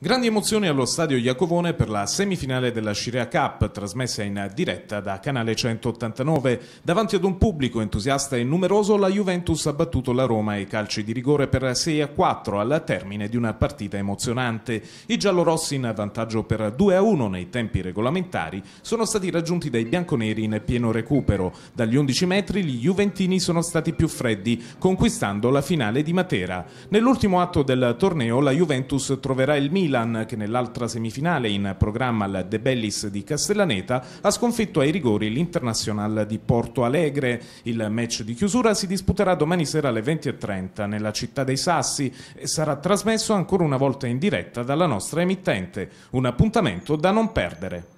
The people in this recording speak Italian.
Grandi emozioni allo stadio Iacovone per la semifinale della Scirea Cup, trasmessa in diretta da Canale 189. Davanti ad un pubblico entusiasta e numeroso, la Juventus ha battuto la Roma ai calci di rigore per 6 a 4 al termine di una partita emozionante. I giallorossi, in vantaggio per 2 a 1 nei tempi regolamentari, sono stati raggiunti dai bianconeri in pieno recupero. Dagli 11 metri, gli Juventini sono stati più freddi, conquistando la finale di Matera. Nell'ultimo atto del torneo, la Juventus troverà il Milan che nell'altra semifinale in programma al De Bellis di Castellaneta ha sconfitto ai rigori l'Internazional di Porto Alegre. Il match di chiusura si disputerà domani sera alle 20.30 nella città dei Sassi e sarà trasmesso ancora una volta in diretta dalla nostra emittente. Un appuntamento da non perdere.